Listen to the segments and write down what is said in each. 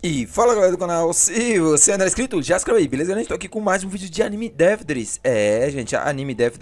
E fala galera do canal, se você ainda é inscrito, já escreve aí, beleza? Eu estou aqui com mais um vídeo de Anime Death É, gente, a Anime Death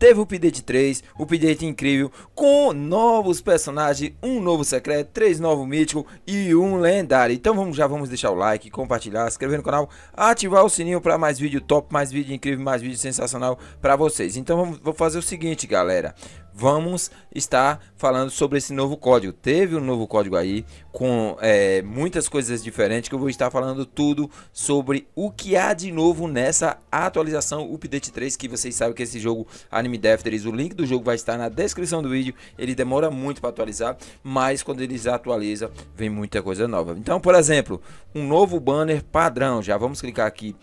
teve o update 3, o update incrível, com novos personagens, um novo secreto, três novos míticos e um lendário. Então vamos já, vamos deixar o like, compartilhar, se inscrever no canal, ativar o sininho para mais vídeo top, mais vídeo incrível, mais vídeo sensacional para vocês. Então vamos, vou fazer o seguinte, galera vamos estar falando sobre esse novo código. Teve um novo código aí com é, muitas coisas diferentes que eu vou estar falando tudo sobre o que há de novo nessa atualização Update 3 que vocês sabem que esse jogo Anime Death o link do jogo vai estar na descrição do vídeo. Ele demora muito para atualizar, mas quando eles atualiza vem muita coisa nova. Então, por exemplo, um novo banner padrão. Já vamos clicar aqui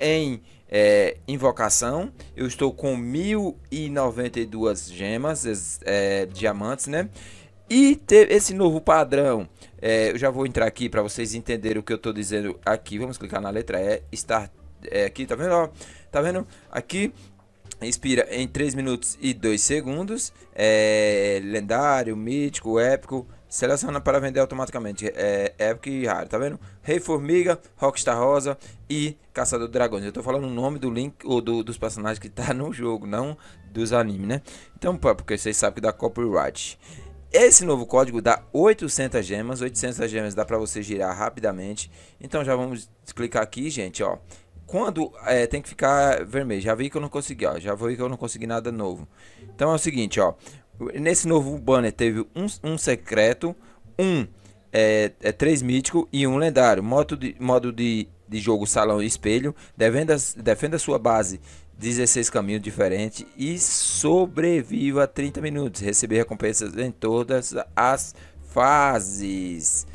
em é, invocação. Eu estou com 1092 gemas, é, diamantes, né? E ter esse novo padrão, é, eu já vou entrar aqui para vocês entenderem o que eu estou dizendo aqui. Vamos clicar na letra E, estar é, aqui, tá vendo? Ó, tá vendo? Aqui inspira em 3 minutos e 2 segundos. É lendário, mítico, épico. Seleciona para vender automaticamente. É Epic e Rare, tá vendo? Rei Formiga, Rockstar Rosa e Caçador de Dragões. Eu tô falando o nome do link ou do, dos personagens que tá no jogo, não dos animes, né? Então, pô, porque vocês sabem que dá copyright. Esse novo código dá 800 gemas. 800 gemas dá para você girar rapidamente. Então já vamos clicar aqui, gente, ó quando é, tem que ficar vermelho. Já vi que eu não consegui, ó. Já vi que eu não consegui nada novo. Então é o seguinte, ó. Nesse novo banner teve um, um secreto, um é, é, três mítico e um lendário. Modo de, modo de, de jogo salão e espelho. Defenda, defenda sua base 16 caminhos diferentes e sobreviva 30 minutos. Receber recompensas em todas as fases.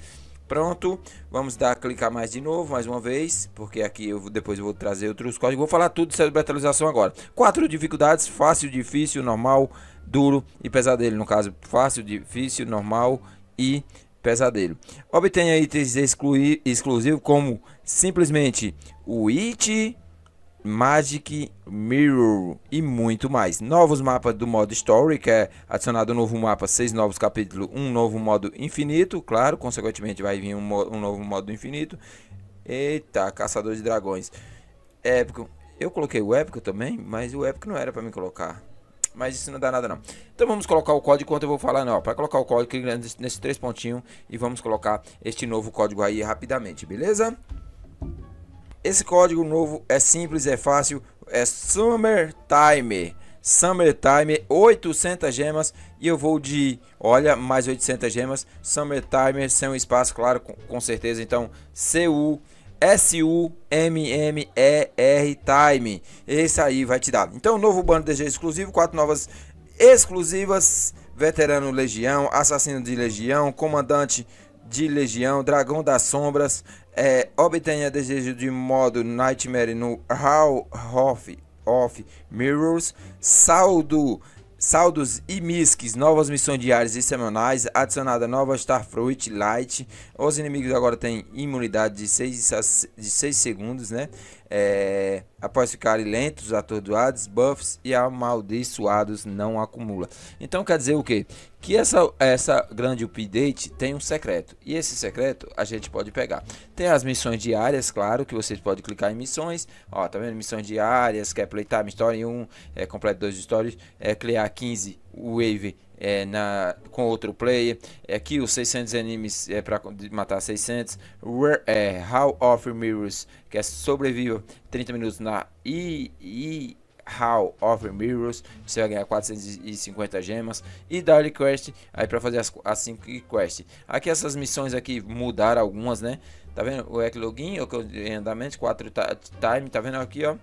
Pronto, vamos dar clicar mais de novo, mais uma vez, porque aqui eu depois eu vou trazer outros códigos. Vou falar tudo sobre a atualização agora. Quatro dificuldades: fácil, difícil, normal, duro e pesadelo. No caso, fácil, difícil, normal e pesadelo. Obtenha itens exclui, exclusivos como simplesmente o it Magic Mirror e muito mais. Novos mapas do modo Story, que é adicionado um novo mapa, seis novos capítulos, um novo modo infinito, claro, consequentemente vai vir um, um novo modo infinito. Eita, Caçador de Dragões. Épico. Eu coloquei o épico também, mas o épico não era para me colocar. Mas isso não dá nada não. Então vamos colocar o código enquanto eu vou falar não. Para colocar o código, clica nesses três pontinhos e vamos colocar este novo código aí rapidamente, beleza? Esse código novo é simples, é fácil, é Summertime. Summertime, 800 gemas e eu vou de, olha, mais 800 gemas. Summertime sem um espaço, claro, com, com certeza. Então, CU S-U-M-M-E-R Time. Esse aí vai te dar. Então, novo bando DG exclusivo, quatro novas exclusivas. Veterano Legião, Assassino de Legião, Comandante de Legião, Dragão das Sombras, é, Obtenha Desejo de modo Nightmare no Hall of, of Mirrors, Saldo saldos e misques, novas missões diárias e semanais, adicionada nova Starfruit Light. Os inimigos agora têm imunidade de 6, de seis segundos, né? É, após ficarem lentos, atordoados, buffs e amaldiçoados não acumula. Então quer dizer o que? Que essa, essa grande update tem um secreto. E esse secreto a gente pode pegar. Tem as missões diárias, claro, que vocês podem clicar em missões. Ó, tá vendo? Missões diárias, quer playtime, história 1, é, completo 2 stories, é criar 15, wave é, na, com outro player. Aqui é os 600 animes é para matar 600. Where, é, How of Mirrors, que é sobreviva 30 minutos na e, e How of Mirrors, você vai ganhar 450 gemas. E Daily Quest, aí para fazer as, 5 quests. Aqui essas missões aqui mudaram algumas, né? Tá vendo? O Ecloguinho, o que eu andamento, 4 time, tá vendo aqui, ó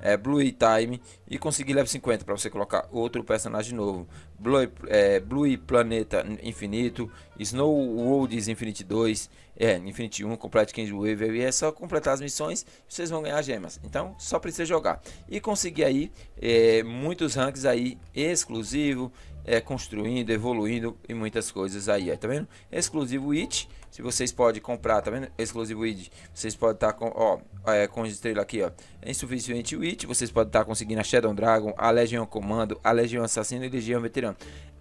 é, Blue Time e conseguir level 50 para você colocar outro personagem novo. Blue, é, Blue Planeta Infinito, Snow Worlds Infinite 2, é, Infinity 1, Complete King Weaver. E é só completar as missões vocês vão ganhar gemas. Então só precisa jogar. E conseguir aí é, muitos ranks aí exclusivo é, construindo, evoluindo e muitas coisas aí, tá vendo? Exclusivo It, se vocês podem comprar, tá vendo? Exclusivo It, vocês podem estar tá com, ó, é, com estrela aqui, ó, é insuficiente It, vocês podem estar tá conseguindo a Shadow Dragon, a Legião Comando, a Legião Assassino e a Legião Veterano.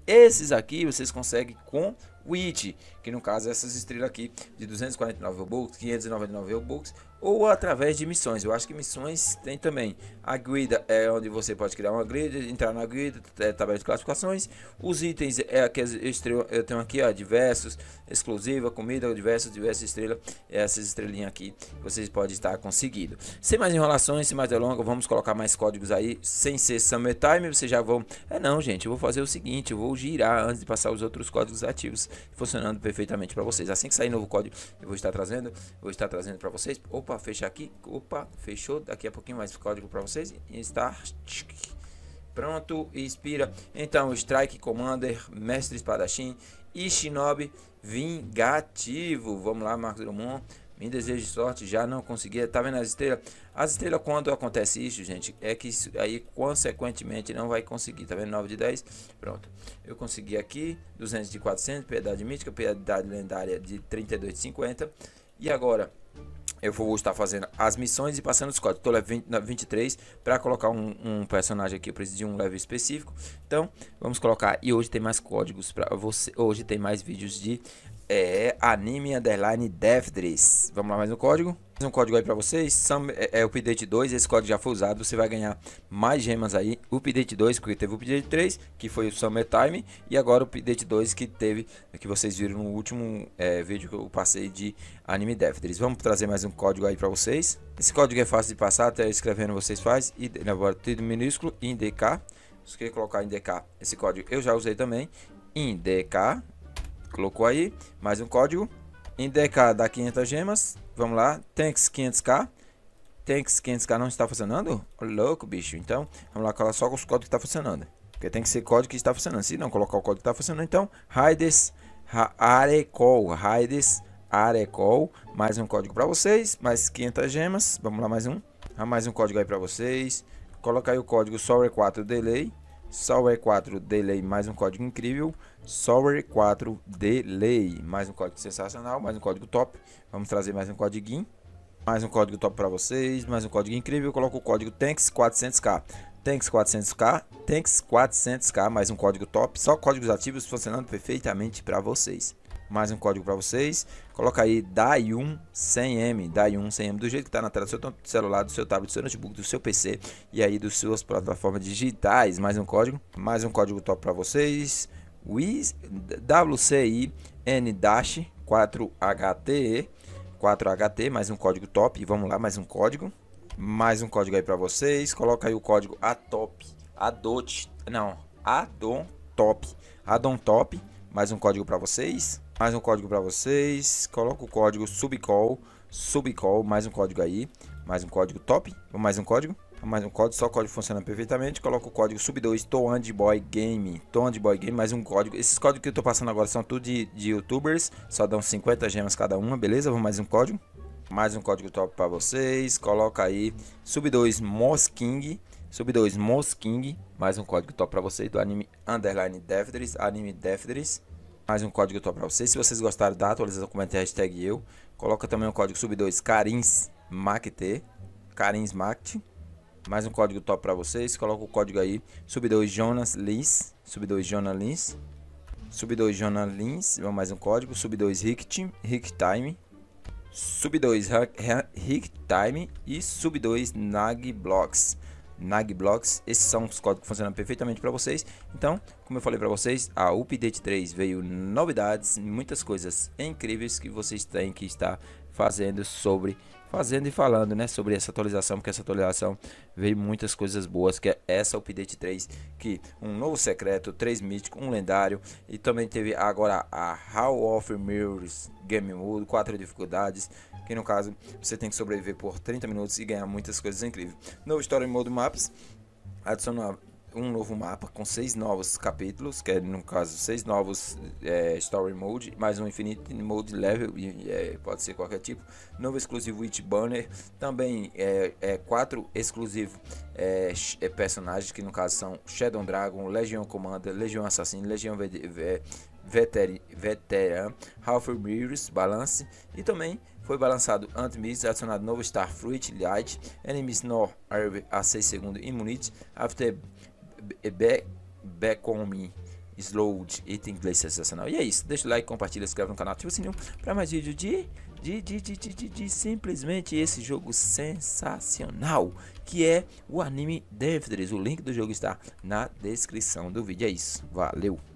Esses aqui vocês conseguem com WIT, que no caso é essas estrelas aqui de 249 Robux, 599 Robux, ou através de missões. Eu acho que missões tem também. A guida é onde você pode criar uma guida, entrar na guida, é, tabela de classificações. Os itens é que eu, eu tenho aqui, ó, diversos, exclusiva, comida, diversos, diversas estrelas, é essas estrelinhas aqui, vocês podem estar conseguindo. Sem mais enrolações, sem mais delongas, vamos colocar mais códigos aí, sem ser Summertime, vocês já vão... É não, gente, eu vou fazer o seguinte, eu vou girar antes de passar os outros códigos ativos funcionando perfeitamente para vocês. Assim que sair novo código, eu vou estar trazendo, vou estar trazendo para vocês. Opa, fecha aqui. Opa, fechou. Daqui a pouquinho mais código para vocês. Start. Pronto, inspira. Então, Strike Commander, Mestre Espadachim e Shinobi Vingativo. Vamos lá, Marcos Drummond. Me desejo sorte, já não conseguia. Tá vendo as estrelas? As estrelas, quando acontece isso, gente, é que isso aí, consequentemente, não vai conseguir. Tá vendo? 9 de 10. Pronto. Eu consegui aqui 200 de 400, piedade mítica, piedade lendária de 32 de 50. E agora, eu vou estar fazendo as missões e passando os códigos. Estou level 23 para colocar um, um, personagem aqui. Eu preciso de um level específico. Então, vamos colocar. E hoje tem mais códigos para você. Hoje tem mais vídeos de é anime underline Deathdress. Vamos lá, mais um código. Mais um código aí pra vocês. São é, é update 2. Esse código já foi usado. Você vai ganhar mais gemas aí. Update 2, porque teve o update 3, que foi o Summertime. E agora o update 2 que teve, que vocês viram no último é, vídeo que eu passei de anime Deathdress. Vamos trazer mais um código aí pra vocês. Esse código é fácil de passar, até escrevendo vocês faz. E agora tudo minúsculo, INDK. Se você colocar INDK, esse código eu já usei também. INDK colocou aí, mais um código. Em dá 500 gemas, vamos lá, Tanks 500k. Tanks 500k não está funcionando? louco, bicho. Então, vamos lá, coloca só os códigos que está funcionando. Porque tem que ser código que está funcionando. Se não colocar o código que está funcionando, então, Raides Arecol, Raides Arecol, mais um código para vocês, mais 500 gemas. Vamos lá, mais um. Ah, mais um código aí para vocês. Coloca aí o código Sorry 4 Delay. Solware 4 Delay, mais um código incrível. Solware 4 Delay, mais um código sensacional, mais um código top. Vamos trazer mais um código, mais um código top para vocês, mais um código incrível. Eu coloco o código TANKS400K. TANKS400K, TANKS400K, mais um código top. Só códigos ativos funcionando perfeitamente para vocês mais um código para vocês. Coloca aí DAI1 100M, DAI1 100M, do jeito que está na tela do seu celular, do seu tablet, do seu notebook, do seu PC e aí das suas plataformas digitais. Mais um código, mais um código top para vocês. WCIN-4HTE, 4HT, mais um código top. vamos lá, mais um código. Mais um código aí para vocês. Coloca aí o código ATOP, ADOT, não, ADON TOP, ADON TOP. Mais um código para vocês mais um código para vocês. Coloca o código subcall, subcall, mais um código aí, mais um código top, mais um código, mais um código, só o código funciona perfeitamente. Coloca o código sub2 Toandboy Game, Toandboy Game, mais um código. Esses códigos que eu tô passando agora são tudo de, de youtubers, só dão 50 gemas cada uma, beleza? Vamos mais um código. Mais um código top para vocês. Coloca aí sub2 Mosking, sub2 Mosking, mais um código top para vocês do anime Underline Defters, anime Defters mais um código top para vocês. Se vocês gostaram da atualização, comente a hashtag eu. Coloca também o código sub2 CarinsMact. CarinsMact. Mais um código top para vocês. Coloca o código aí sub2 Jonas Lins. Sub2 Jonas Lins. Sub2 Jonas Lins. mais um código. Sub2 Rict, Ricktime. Sub2 Ricktime. E sub2 Nag Blocks. NagBlocks. Esses são os códigos que funcionam perfeitamente para vocês. Então, como eu falei para vocês, a Update 3 veio novidades, muitas coisas incríveis que vocês têm que estar fazendo sobre fazendo e falando, né, sobre essa atualização, porque essa atualização veio muitas coisas boas, que é essa update 3, que um novo secreto, 3 mítico, um lendário, e também teve agora a Hall of Mirrors Game Mode, 4 dificuldades, que no caso você tem que sobreviver por 30 minutos e ganhar muitas coisas incríveis. Novo Story Mode Maps, adicionou um novo mapa com seis novos capítulos, que é no caso seis novos é, Story Mode, mais um Infinite Mode Level, e, é, pode ser qualquer tipo, novo exclusivo Witch Banner, também é, é quatro exclusivos é, é, personagens, que no caso são Shadow Dragon, Legion Commander, Legion Assassino, Legion Veter, Veteran, Half Mirrors, Balance e também foi balançado miss adicionado novo Starfruit, Light, Enemies No Herb a 6 segundos Immunity, After Back, back Slowed e inglês sensacional. E é isso. Deixa o like, compartilha, se inscreve no canal, ativa o sininho para mais vídeo de de, de, de, de, de, de, simplesmente esse jogo sensacional que é o anime Death O link do jogo está na descrição do vídeo. É isso. Valeu!